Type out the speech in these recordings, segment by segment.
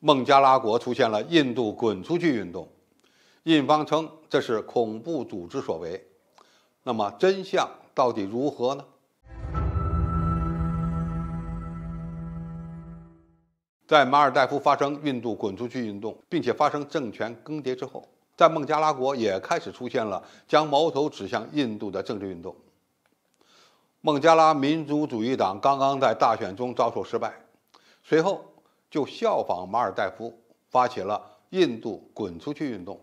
孟加拉国出现了印度滚出去运动，印方称这是恐怖组织所为。那么真相到底如何呢？在马尔代夫发生印度滚出去运动，并且发生政权更迭之后，在孟加拉国也开始出现了将矛头指向印度的政治运动。孟加拉民族主义党刚刚在大选中遭受失败，随后。就效仿马尔代夫发起了“印度滚出去”运动。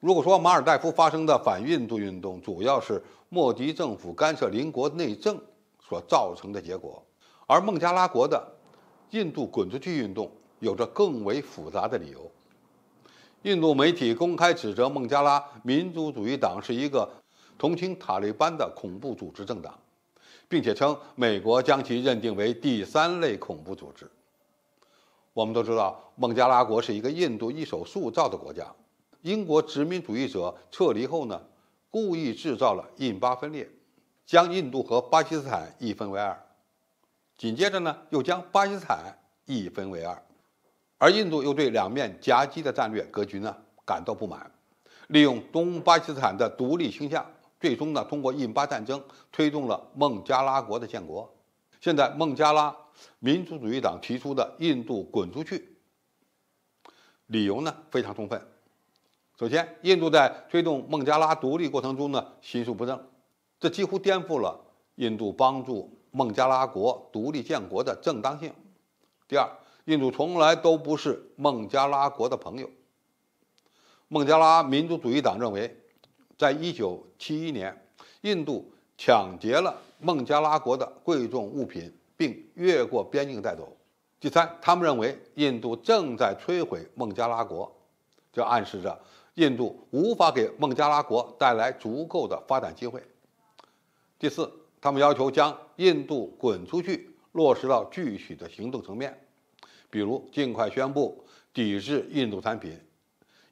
如果说马尔代夫发生的反印度运动主要是莫迪政府干涉邻国内政所造成的结果，而孟加拉国的“印度滚出去”运动有着更为复杂的理由。印度媒体公开指责孟加拉民族主义党是一个同情塔利班的恐怖组织政党，并且称美国将其认定为第三类恐怖组织。我们都知道，孟加拉国是一个印度一手塑造的国家。英国殖民主义者撤离后呢，故意制造了印巴分裂，将印度和巴基斯坦一分为二。紧接着呢，又将巴基斯坦一分为二，而印度又对两面夹击的战略格局呢感到不满，利用东巴基斯坦的独立倾向，最终呢通过印巴战争推动了孟加拉国的建国。现在孟加拉。民族主义党提出的“印度滚出去”理由呢非常充分。首先，印度在推动孟加拉独立过程中呢心术不正，这几乎颠覆了印度帮助孟加拉国独立建国的正当性。第二，印度从来都不是孟加拉国的朋友。孟加拉民族主义党认为，在一九七一年，印度抢劫了孟加拉国的贵重物品。并越过边境带走。第三，他们认为印度正在摧毁孟加拉国，这暗示着印度无法给孟加拉国带来足够的发展机会。第四，他们要求将“印度滚出去”落实到具体的行动层面，比如尽快宣布抵制印度产品。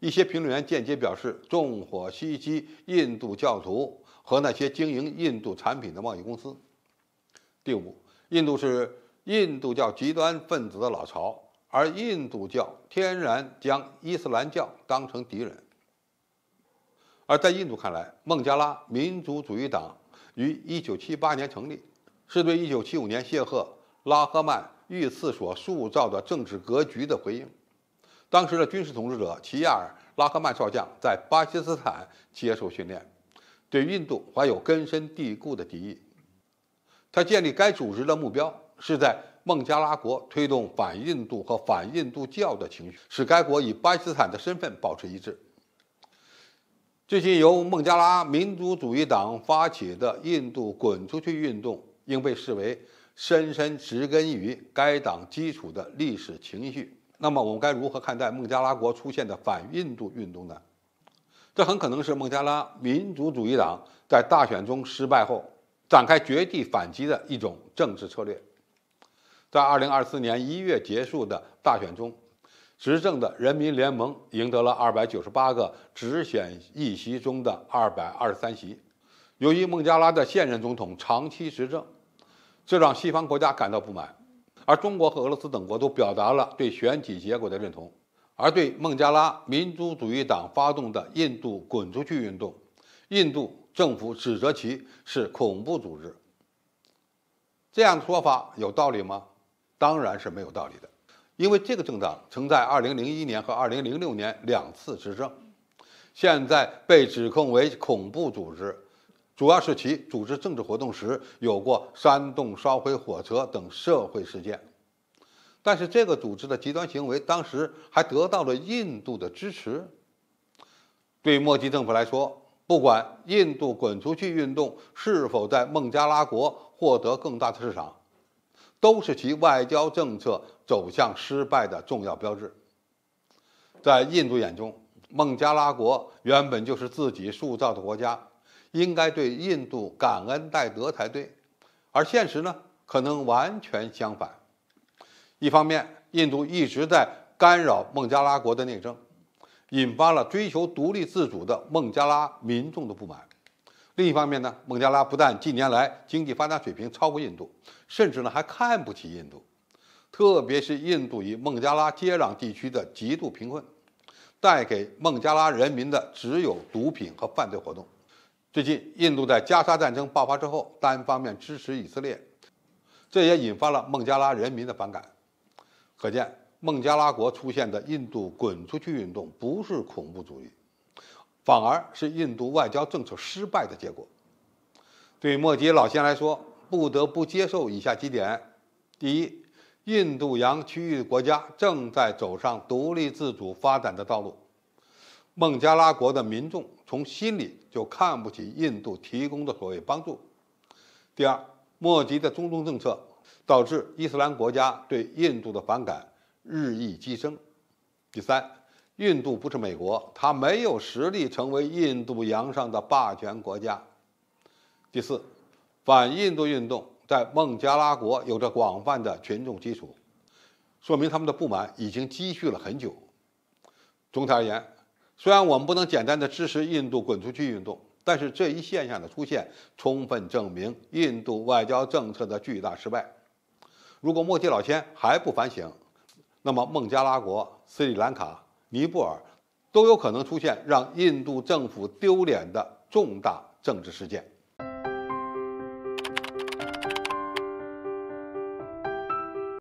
一些评论员间接表示，纵火袭击印度教徒和那些经营印度产品的贸易公司。第五。印度是印度教极端分子的老巢，而印度教天然将伊斯兰教当成敌人。而在印度看来，孟加拉民族主义党于1978年成立，是对1975年谢赫·拉赫曼遇刺所塑造的政治格局的回应。当时的军事统治者齐亚尔·拉赫曼少将在巴基斯坦接受训练，对印度怀有根深蒂固的敌意。他建立该组织的目标是在孟加拉国推动反印度和反印度教的情绪，使该国以巴基斯坦的身份保持一致。最近由孟加拉民族主义党发起的“印度滚出去”运动，应被视为深深植根于该党基础的历史情绪。那么，我们该如何看待孟加拉国出现的反印度运动呢？这很可能是孟加拉民族主义党在大选中失败后。展开绝地反击的一种政治策略，在二零二四年一月结束的大选中，执政的人民联盟赢得了二百九十八个直选议席中的二百二十三席。由于孟加拉的现任总统长期执政，这让西方国家感到不满，而中国和俄罗斯等国都表达了对选举结果的认同，而对孟加拉民族主义党发动的“印度滚出去”运动，印度。政府指责其是恐怖组织，这样的说法有道理吗？当然是没有道理的，因为这个政党曾在2001年和2006年两次执政，现在被指控为恐怖组织，主要是其组织政治活动时有过煽动烧毁火车等社会事件。但是这个组织的极端行为当时还得到了印度的支持，对莫迪政府来说。不管印度“滚出去”运动是否在孟加拉国获得更大的市场，都是其外交政策走向失败的重要标志。在印度眼中，孟加拉国原本就是自己塑造的国家，应该对印度感恩戴德才对。而现实呢，可能完全相反。一方面，印度一直在干扰孟加拉国的内政。引发了追求独立自主的孟加拉民众的不满。另一方面呢，孟加拉不但近年来经济发展水平超过印度，甚至呢还看不起印度。特别是印度与孟加拉接壤地区的极度贫困，带给孟加拉人民的只有毒品和犯罪活动。最近，印度在加沙战争爆发之后，单方面支持以色列，这也引发了孟加拉人民的反感。可见。孟加拉国出现的“印度滚出去”运动不是恐怖主义，反而是印度外交政策失败的结果。对莫迪老先来说，不得不接受以下几点：第一，印度洋区域国家正在走上独立自主发展的道路；孟加拉国的民众从心里就看不起印度提供的所谓帮助。第二，莫迪的中东政策导致伊斯兰国家对印度的反感。日益激增。第三，印度不是美国，它没有实力成为印度洋上的霸权国家。第四，反印度运动在孟加拉国有着广泛的群众基础，说明他们的不满已经积蓄了很久。总体而言，虽然我们不能简单的支持印度滚出去运动，但是这一现象的出现充分证明印度外交政策的巨大失败。如果莫迪老先还不反省，那么，孟加拉国、斯里兰卡、尼泊尔都有可能出现让印度政府丢脸的重大政治事件。